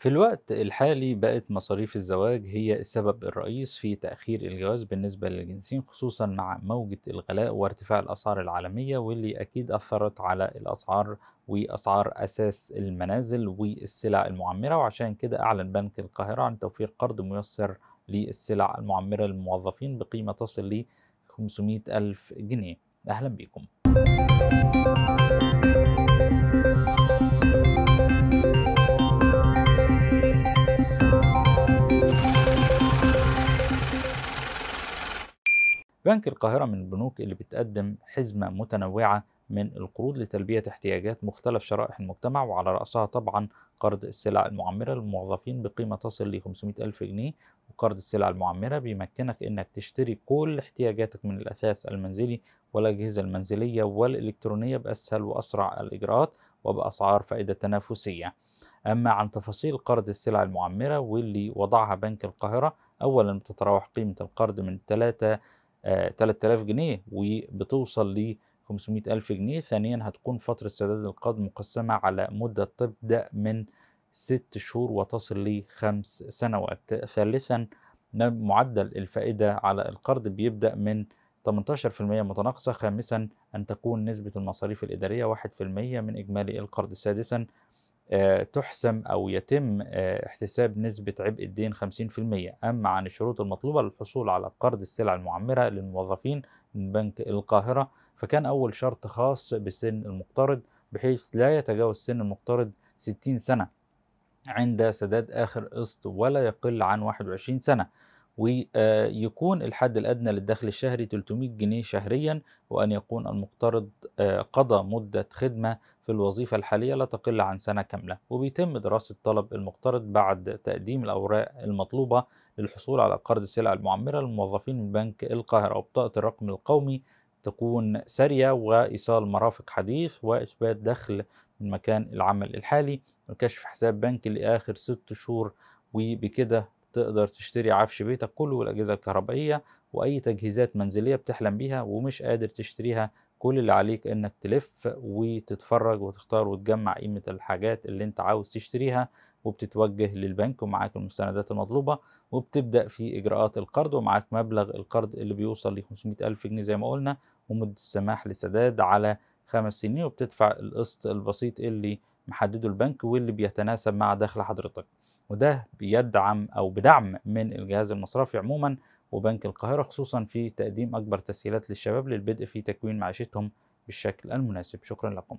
في الوقت الحالي بقت مصاريف الزواج هي السبب الرئيس في تأخير الجواز بالنسبة للجنسين خصوصا مع موجة الغلاء وارتفاع الأسعار العالمية واللي أكيد أثرت على الأسعار وأسعار أساس المنازل والسلع المعمرة وعشان كده أعلن بنك القاهرة عن توفير قرض ميسر للسلع المعمرة للموظفين بقيمة تصل ل 500 ألف جنيه أهلا بكم بنك القاهرة من البنوك اللي بتقدم حزمة متنوعة من القروض لتلبية احتياجات مختلف شرائح المجتمع وعلى رأسها طبعا قرض السلع المعمرة للموظفين بقيمة تصل ل 500 ألف جنيه وقرض السلع المعمرة بيمكنك إنك تشتري كل احتياجاتك من الأثاث المنزلي والأجهزة المنزلية والإلكترونية بأسهل وأسرع الإجراءات وبأسعار فائدة تنافسية أما عن تفاصيل قرض السلع المعمرة واللي وضعها بنك القاهرة أولا بتتراوح قيمة القرض من 3 3000 آه، جنيه وبتوصل ل 500000 جنيه ثانيا هتكون فترة سداد القرض مقسمة على مدة تبدأ من ست شهور وتصل لخمس سنوات ثالثا معدل الفائدة على القرض بيبدأ من 18% متناقصة خامسا أن تكون نسبة المصاريف الإدارية 1% من إجمالي القرض سادسا آه، تحسم أو يتم آه، احتساب نسبة عبء الدين 50% أما عن الشروط المطلوبة للحصول على قرض السلع المعمرة للموظفين من بنك القاهرة فكان أول شرط خاص بسن المقترض بحيث لا يتجاوز سن المقترض 60 سنة عند سداد آخر قسط ولا يقل عن 21 سنة ويكون الحد الأدنى للدخل الشهري 300 جنيه شهريا وأن يكون المقترض آه، قضى مدة خدمة في الوظيفة الحالية لا تقل عن سنة كاملة وبيتم دراسة طلب المقترض بعد تقديم الأوراق المطلوبة للحصول على قرض السلع المعمرة للموظفين من بنك القاهرة وبطاقة الرقم القومي تكون سارية وإيصال مرافق حديث وإثبات دخل من مكان العمل الحالي وكشف حساب بنكي لآخر ست شهور وبكده تقدر تشتري عفش بيتك كله والأجهزة الكهربائية وأي تجهيزات منزلية بتحلم بيها ومش قادر تشتريها كل اللي عليك إنك تلف وتتفرج وتختار وتجمع قيمة الحاجات اللي أنت عاوز تشتريها وبتتوجه للبنك ومعاك المستندات المطلوبة وبتبدأ في إجراءات القرض ومعاك مبلغ القرض اللي بيوصل ل 500 ألف جنيه زي ما قلنا ومدة السماح لسداد على خمس سنين وبتدفع القسط البسيط اللي محدده البنك واللي بيتناسب مع دخل حضرتك وده بيدعم او بدعم من الجهاز المصرفي عموما وبنك القاهره خصوصا في تقديم اكبر تسهيلات للشباب للبدء في تكوين معيشتهم بالشكل المناسب شكرا لكم